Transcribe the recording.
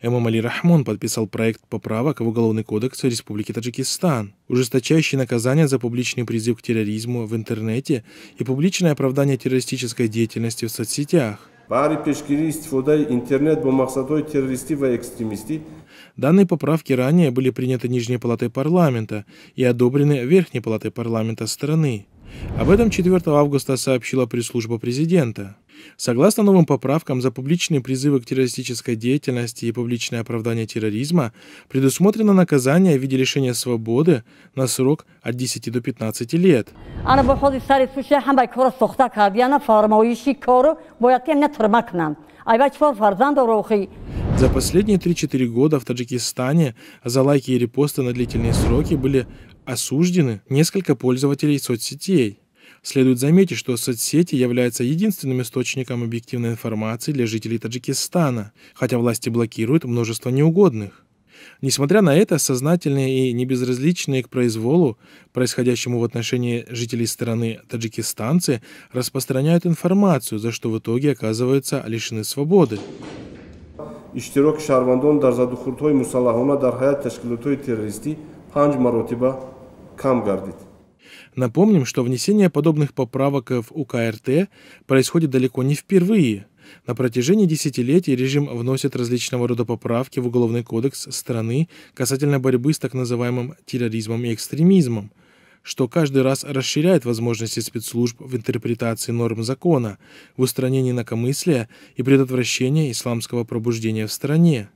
Эмам Али Рахмон подписал проект поправок в Уголовный кодекс Республики Таджикистан, ужесточающий наказание за публичный призыв к терроризму в интернете и публичное оправдание террористической деятельности в соцсетях. Данные поправки ранее были приняты Нижней Палатой Парламента и одобрены Верхней Палатой Парламента страны. Об этом 4 августа сообщила пресс-служба президента. Согласно новым поправкам, за публичные призывы к террористической деятельности и публичное оправдание терроризма предусмотрено наказание в виде лишения свободы на срок от 10 до 15 лет. За последние 3-4 года в Таджикистане за лайки и репосты на длительные сроки были осуждены несколько пользователей соцсетей. Следует заметить, что соцсети являются единственным источником объективной информации для жителей Таджикистана, хотя власти блокируют множество неугодных. Несмотря на это, сознательные и небезразличные к произволу, происходящему в отношении жителей страны таджикистанцы, распространяют информацию, за что в итоге оказываются лишены свободы. اشتراک شهروندان در زدوخوردهای مسلحانه در حیات تشکیلاتهای تروریستی پنج مراتبه Напомним, что внесение подобных поправок в УКРТ происходит далеко не впервые. На протяжении десятилетий режим вносит различного рода поправки в Уголовный кодекс страны касательно борьбы с так называемым терроризмом и экстремизмом – что каждый раз расширяет возможности спецслужб в интерпретации норм закона, в устранении инакомыслия и предотвращении исламского пробуждения в стране.